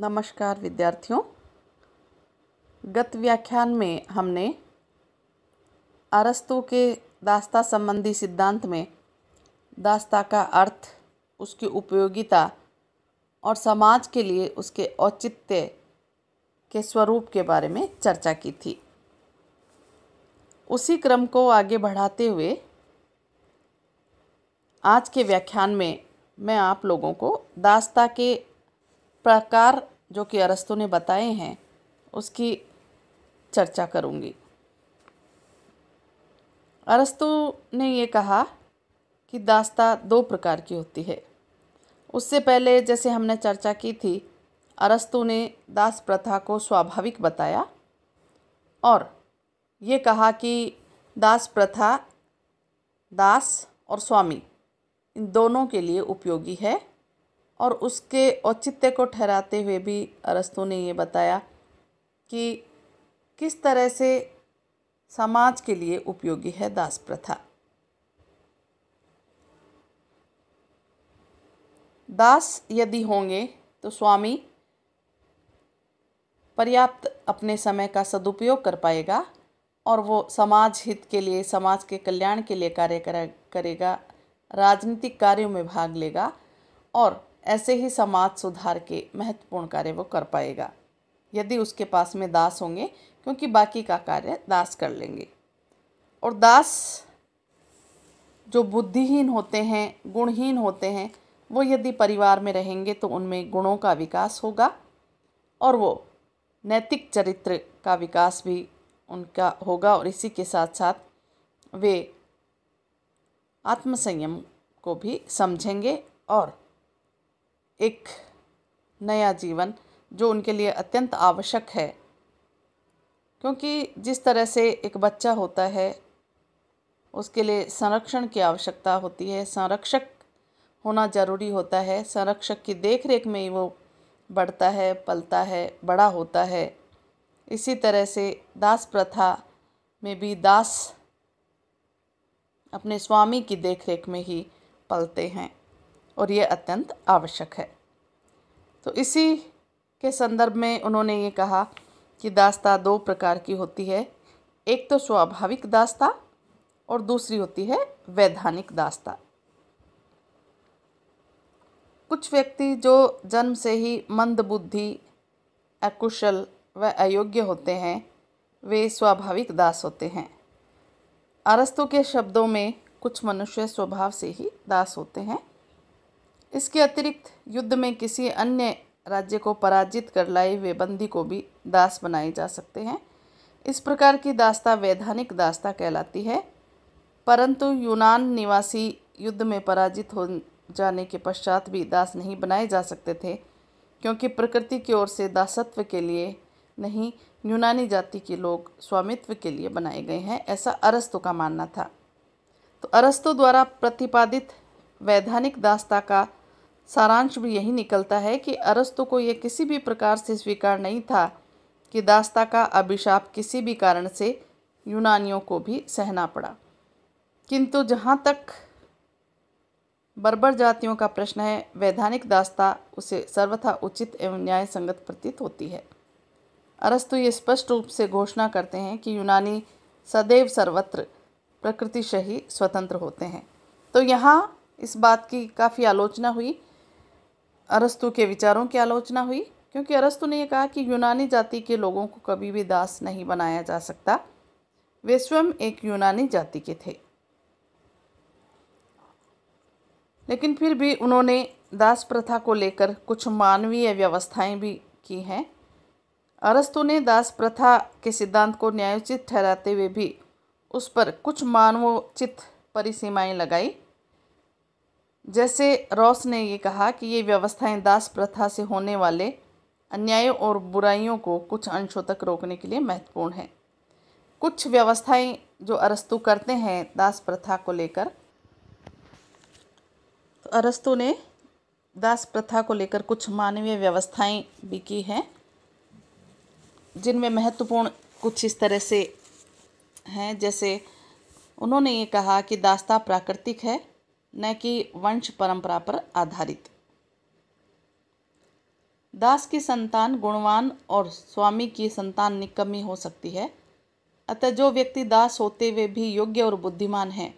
नमस्कार विद्यार्थियों गत व्याख्यान में हमने अरस्तु के दास्ता संबंधी सिद्धांत में दास्ता का अर्थ उसकी उपयोगिता और समाज के लिए उसके औचित्य के स्वरूप के बारे में चर्चा की थी उसी क्रम को आगे बढ़ाते हुए आज के व्याख्यान में मैं आप लोगों को दास्ता के प्रकार जो कि अरस्तु ने बताए हैं उसकी चर्चा करूँगी अरस्तु ने ये कहा कि दास्ता दो प्रकार की होती है उससे पहले जैसे हमने चर्चा की थी अरस्तु ने दास प्रथा को स्वाभाविक बताया और ये कहा कि दास प्रथा दास और स्वामी इन दोनों के लिए उपयोगी है और उसके औचित्य को ठहराते हुए भी अरस्तु ने ये बताया कि किस तरह से समाज के लिए उपयोगी है दास प्रथा दास यदि होंगे तो स्वामी पर्याप्त अपने समय का सदुपयोग कर पाएगा और वो समाज हित के लिए समाज के कल्याण के लिए कार्य करेगा राजनीतिक कार्यों में भाग लेगा और ऐसे ही समाज सुधार के महत्वपूर्ण कार्य वो कर पाएगा यदि उसके पास में दास होंगे क्योंकि बाकी का कार्य दास कर लेंगे और दास जो बुद्धिहीन होते हैं गुणहीन होते हैं वो यदि परिवार में रहेंगे तो उनमें गुणों का विकास होगा और वो नैतिक चरित्र का विकास भी उनका होगा और इसी के साथ साथ वे आत्मसंयम को भी समझेंगे और एक नया जीवन जो उनके लिए अत्यंत आवश्यक है क्योंकि जिस तरह से एक बच्चा होता है उसके लिए संरक्षण की आवश्यकता होती है संरक्षक होना ज़रूरी होता है संरक्षक की देख रेख में ही वो बढ़ता है पलता है बड़ा होता है इसी तरह से दास प्रथा में भी दास अपने स्वामी की देख रेख में ही पलते हैं और ये अत्यंत आवश्यक है तो इसी के संदर्भ में उन्होंने ये कहा कि दास्ता दो प्रकार की होती है एक तो स्वाभाविक दास्ता और दूसरी होती है वैधानिक दास्ता कुछ व्यक्ति जो जन्म से ही मंदबुद्धि अकुशल व अयोग्य होते हैं वे स्वाभाविक दास होते हैं अरस्तु के शब्दों में कुछ मनुष्य स्वभाव से ही दास होते हैं इसके अतिरिक्त युद्ध में किसी अन्य राज्य को पराजित कर लाए हुए बंदी को भी दास बनाए जा सकते हैं इस प्रकार की दास्ता वैधानिक दास्ता कहलाती है परंतु यूनान निवासी युद्ध में पराजित हो जाने के पश्चात भी दास नहीं बनाए जा सकते थे क्योंकि प्रकृति की ओर से दासत्व के लिए नहीं यूनानी जाति के लोग स्वामित्व के लिए बनाए गए हैं ऐसा अरस्तु का मानना था तो अरस्तु द्वारा प्रतिपादित वैधानिक दास्ता का सारांश भी यही निकलता है कि अरस्तु को यह किसी भी प्रकार से स्वीकार नहीं था कि दास्ता का अभिशाप किसी भी कारण से यूनानियों को भी सहना पड़ा किंतु जहाँ तक बर्बर जातियों का प्रश्न है वैधानिक दास्ता उसे सर्वथा उचित एवं न्याय संगत प्रतीत होती है अरस्तु ये स्पष्ट रूप से घोषणा करते हैं कि यूनानी सदैव सर्वत्र प्रकृतिशही स्वतंत्र होते हैं तो यहाँ इस बात की काफ़ी आलोचना हुई अरस्तु के विचारों की आलोचना हुई क्योंकि अरस्तु ने यह कहा कि यूनानी जाति के लोगों को कभी भी दास नहीं बनाया जा सकता वे स्वयं एक यूनानी जाति के थे लेकिन फिर भी उन्होंने दास प्रथा को लेकर कुछ मानवीय व्यवस्थाएं भी की हैं अरस्तु ने दास प्रथा के सिद्धांत को न्यायोचित ठहराते हुए भी उस पर कुछ मानवोचित परिसीमाएं लगाई जैसे रॉस ने ये कहा कि ये व्यवस्थाएं दास प्रथा से होने वाले अन्यायों और बुराइयों को कुछ अंशों तक रोकने के लिए महत्वपूर्ण है कुछ व्यवस्थाएं जो अरस्तु करते हैं दास प्रथा को लेकर तो अरस्तु ने दास प्रथा को लेकर कुछ मानवीय व्यवस्थाएं भी की हैं जिनमें महत्वपूर्ण कुछ इस तरह से हैं जैसे उन्होंने ये कहा कि दास्ता प्राकृतिक है न कि वंश परंपरा पर आधारित दास की संतान गुणवान और स्वामी की संतान निकम्मी हो सकती है अतः जो व्यक्ति दास होते हुए भी योग्य और बुद्धिमान हैं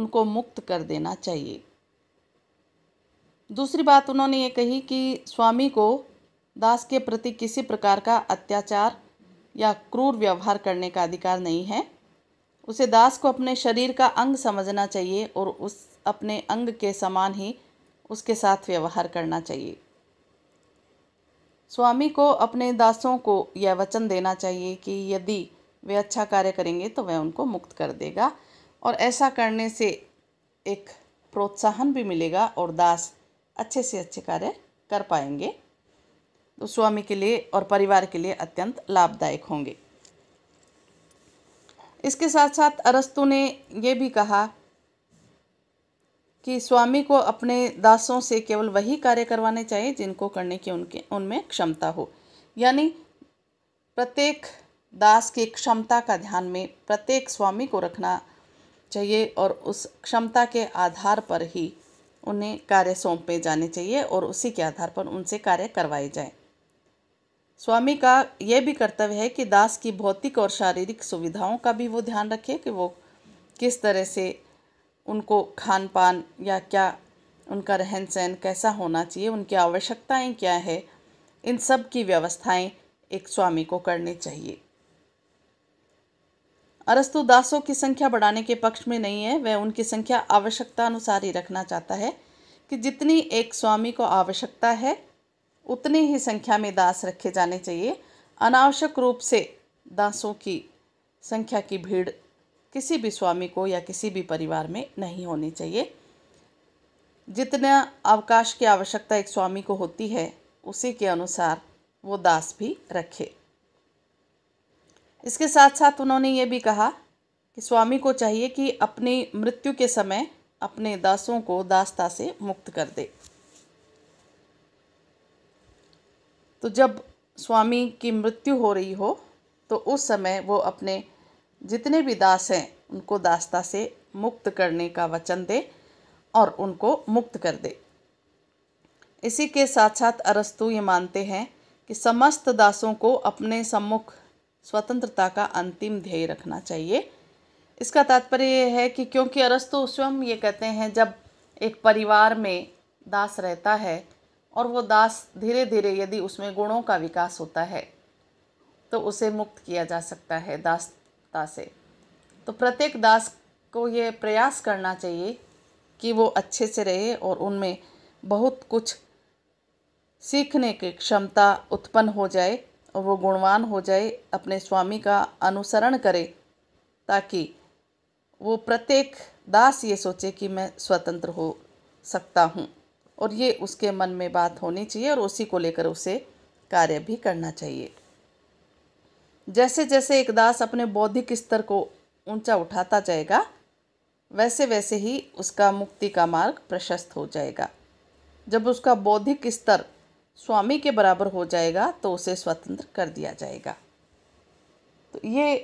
उनको मुक्त कर देना चाहिए दूसरी बात उन्होंने ये कही कि स्वामी को दास के प्रति किसी प्रकार का अत्याचार या क्रूर व्यवहार करने का अधिकार नहीं है उसे दास को अपने शरीर का अंग समझना चाहिए और उस अपने अंग के समान ही उसके साथ व्यवहार करना चाहिए स्वामी को अपने दासों को यह वचन देना चाहिए कि यदि वे अच्छा कार्य करेंगे तो वह उनको मुक्त कर देगा और ऐसा करने से एक प्रोत्साहन भी मिलेगा और दास अच्छे से अच्छे कार्य कर पाएंगे तो स्वामी के लिए और परिवार के लिए अत्यंत लाभदायक होंगे इसके साथ साथ अरस्तु ने यह भी कहा कि स्वामी को अपने दासों से केवल वही कार्य करवाने चाहिए जिनको करने की उनके उनमें क्षमता हो यानी प्रत्येक दास की क्षमता का ध्यान में प्रत्येक स्वामी को रखना चाहिए और उस क्षमता के आधार पर ही उन्हें कार्य सौंपे जाने चाहिए और उसी के आधार पर उनसे कार्य करवाए जाए स्वामी का यह भी कर्तव्य है कि दास की भौतिक और शारीरिक सुविधाओं का भी वो ध्यान रखे कि वो किस तरह से उनको खान पान या क्या उनका रहन सहन कैसा होना चाहिए उनकी आवश्यकताएं क्या है इन सब की व्यवस्थाएं एक स्वामी को करनी चाहिए अरस्तु दासों की संख्या बढ़ाने के पक्ष में नहीं है वह उनकी संख्या आवश्यकता अनुसार ही रखना चाहता है कि जितनी एक स्वामी को आवश्यकता है उतनी ही संख्या में दास रखे जाने चाहिए अनावश्यक रूप से दासों की संख्या की भीड़ किसी भी स्वामी को या किसी भी परिवार में नहीं होनी चाहिए जितना अवकाश की आवश्यकता एक स्वामी को होती है उसी के अनुसार वो दास भी रखे इसके साथ साथ उन्होंने ये भी कहा कि स्वामी को चाहिए कि अपनी मृत्यु के समय अपने दासों को दासता से मुक्त कर दे तो जब स्वामी की मृत्यु हो रही हो तो उस समय वो अपने जितने भी दास हैं उनको दासता से मुक्त करने का वचन दे और उनको मुक्त कर दे इसी के साथ साथ अरस्तु ये मानते हैं कि समस्त दासों को अपने सम्मुख स्वतंत्रता का अंतिम ध्येय रखना चाहिए इसका तात्पर्य यह है कि क्योंकि अरस्तु स्वयं ये कहते हैं जब एक परिवार में दास रहता है और वो दास धीरे धीरे यदि उसमें गुणों का विकास होता है तो उसे मुक्त किया जा सकता है दास आवश्यकता से तो प्रत्येक दास को ये प्रयास करना चाहिए कि वो अच्छे से रहे और उनमें बहुत कुछ सीखने की क्षमता उत्पन्न हो जाए और वो गुणवान हो जाए अपने स्वामी का अनुसरण करे ताकि वो प्रत्येक दास ये सोचे कि मैं स्वतंत्र हो सकता हूँ और ये उसके मन में बात होनी चाहिए और उसी को लेकर उसे कार्य भी करना चाहिए जैसे जैसे एक दास अपने बौद्धिक स्तर को ऊंचा उठाता जाएगा वैसे वैसे ही उसका मुक्ति का मार्ग प्रशस्त हो जाएगा जब उसका बौद्धिक स्तर स्वामी के बराबर हो जाएगा तो उसे स्वतंत्र कर दिया जाएगा तो ये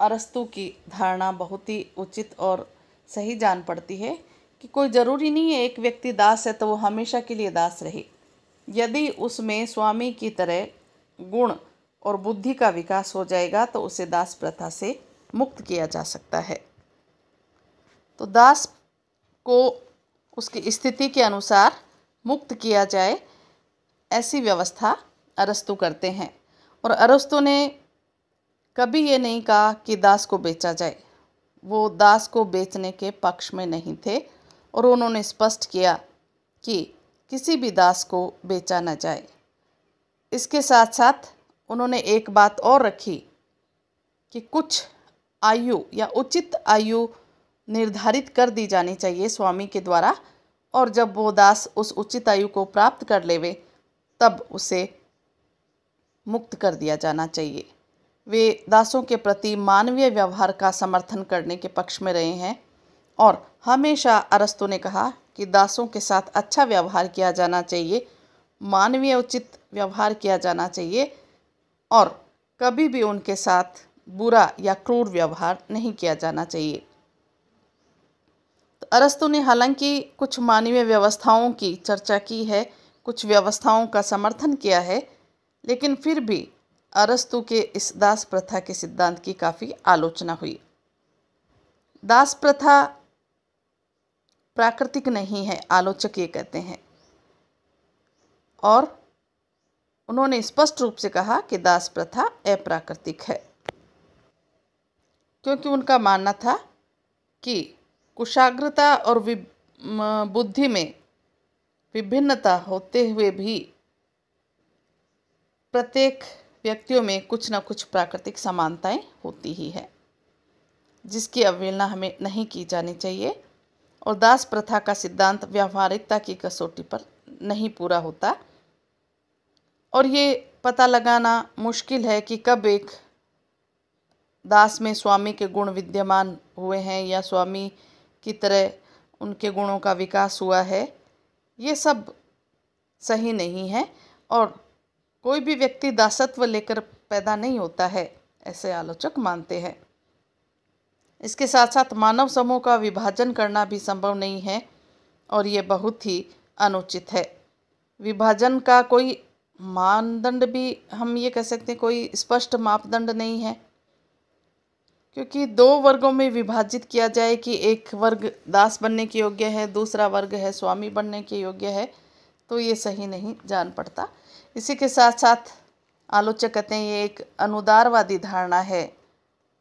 अरस्तु की धारणा बहुत ही उचित और सही जान पड़ती है कि कोई ज़रूरी नहीं है एक व्यक्ति दास है तो वो हमेशा के लिए दास रहे यदि उसमें स्वामी की तरह गुण और बुद्धि का विकास हो जाएगा तो उसे दास प्रथा से मुक्त किया जा सकता है तो दास को उसकी स्थिति के अनुसार मुक्त किया जाए ऐसी व्यवस्था अरस्तु करते हैं और अरस्तु ने कभी ये नहीं कहा कि दास को बेचा जाए वो दास को बेचने के पक्ष में नहीं थे और उन्होंने स्पष्ट किया कि किसी भी दास को बेचा न जाए इसके साथ साथ उन्होंने एक बात और रखी कि कुछ आयु या उचित आयु निर्धारित कर दी जानी चाहिए स्वामी के द्वारा और जब वो दास उस उचित आयु को प्राप्त कर लेवे तब उसे मुक्त कर दिया जाना चाहिए वे दासों के प्रति मानवीय व्यवहार का समर्थन करने के पक्ष में रहे हैं और हमेशा अरस्तु ने कहा कि दासों के साथ अच्छा व्यवहार किया जाना चाहिए मानवीय उचित व्यवहार किया जाना चाहिए और कभी भी उनके साथ बुरा या क्रूर व्यवहार नहीं किया जाना चाहिए तो अरस्तु ने हालांकि कुछ मानवीय व्यवस्थाओं की चर्चा की है कुछ व्यवस्थाओं का समर्थन किया है लेकिन फिर भी अरस्तु के इस दास प्रथा के सिद्धांत की काफ़ी आलोचना हुई दास प्रथा प्राकृतिक नहीं है आलोचक ये कहते हैं और उन्होंने स्पष्ट रूप से कहा कि दास प्रथा अप्राकृतिक है क्योंकि उनका मानना था कि कुशाग्रता और बुद्धि में विभिन्नता होते हुए भी प्रत्येक व्यक्तियों में कुछ न कुछ प्राकृतिक समानताएं होती ही है जिसकी अवहेलना हमें नहीं की जानी चाहिए और दास प्रथा का सिद्धांत व्यावहारिकता की कसौटी पर नहीं पूरा होता और ये पता लगाना मुश्किल है कि कब एक दास में स्वामी के गुण विद्यमान हुए हैं या स्वामी की तरह उनके गुणों का विकास हुआ है ये सब सही नहीं है और कोई भी व्यक्ति दासत्व लेकर पैदा नहीं होता है ऐसे आलोचक मानते हैं इसके साथ साथ मानव समूह का विभाजन करना भी संभव नहीं है और ये बहुत ही अनुचित है विभाजन का कोई मानदंड भी हम ये कह सकते हैं कोई स्पष्ट मापदंड नहीं है क्योंकि दो वर्गों में विभाजित किया जाए कि एक वर्ग दास बनने के योग्य है दूसरा वर्ग है स्वामी बनने के योग्य है तो ये सही नहीं जान पड़ता इसी के साथ साथ आलोचक कहते हैं ये एक अनुदारवादी धारणा है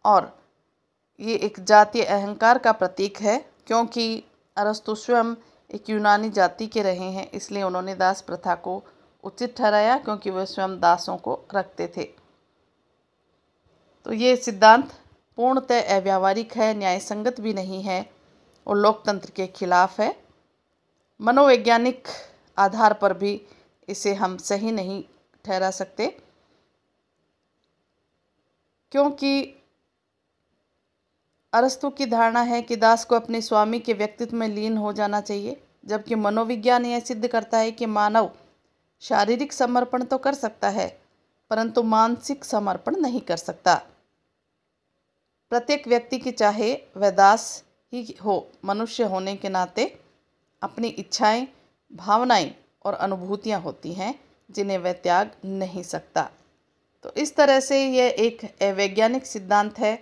और ये एक जातीय अहंकार का प्रतीक है क्योंकि अरस्तु स्वयं एक यूनानी जाति के रहे हैं इसलिए उन्होंने दास प्रथा को उचित ठहराया क्योंकि वे स्वयं दासों को रखते थे तो ये सिद्धांत पूर्णतः अव्यावहारिक है न्याय संगत भी नहीं है और लोकतंत्र के खिलाफ है मनोवैज्ञानिक आधार पर भी इसे हम सही नहीं ठहरा सकते क्योंकि अरस्तु की धारणा है कि दास को अपने स्वामी के व्यक्तित्व में लीन हो जाना चाहिए जबकि मनोविज्ञान यह सिद्ध करता है कि मानव शारीरिक समर्पण तो कर सकता है परंतु मानसिक समर्पण नहीं कर सकता प्रत्येक व्यक्ति की चाहे वह दास ही हो मनुष्य होने के नाते अपनी इच्छाएं, भावनाएं और अनुभूतियां होती हैं जिन्हें वह त्याग नहीं सकता तो इस तरह से यह एक वैज्ञानिक सिद्धांत है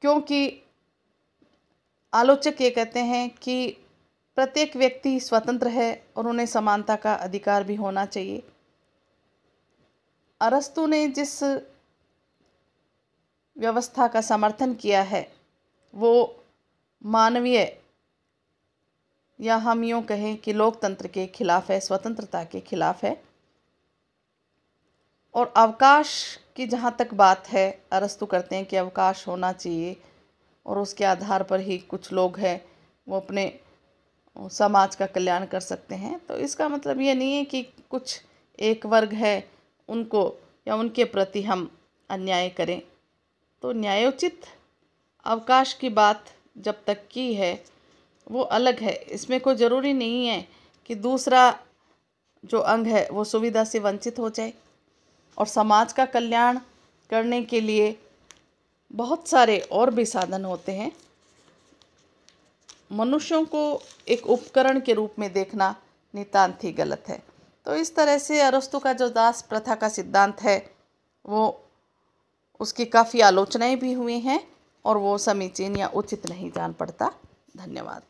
क्योंकि आलोचक ये कहते हैं कि प्रत्येक व्यक्ति स्वतंत्र है और उन्हें समानता का अधिकार भी होना चाहिए अरस्तु ने जिस व्यवस्था का समर्थन किया है वो मानवीय या हम यूँ कहें कि लोकतंत्र के खिलाफ है स्वतंत्रता के खिलाफ है और अवकाश की जहाँ तक बात है अरस्तु करते हैं कि अवकाश होना चाहिए और उसके आधार पर ही कुछ लोग हैं वो अपने समाज का कल्याण कर सकते हैं तो इसका मतलब ये नहीं है कि कुछ एक वर्ग है उनको या उनके प्रति हम अन्याय करें तो न्यायोचित अवकाश की बात जब तक की है वो अलग है इसमें कोई ज़रूरी नहीं है कि दूसरा जो अंग है वो सुविधा से वंचित हो जाए और समाज का कल्याण करने के लिए बहुत सारे और भी साधन होते हैं मनुष्यों को एक उपकरण के रूप में देखना नितान्त ही गलत है तो इस तरह से अरस्तु का जो दास प्रथा का सिद्धांत है वो उसकी काफ़ी आलोचनाएं भी हुई हैं और वो समीचीन या उचित नहीं जान पड़ता धन्यवाद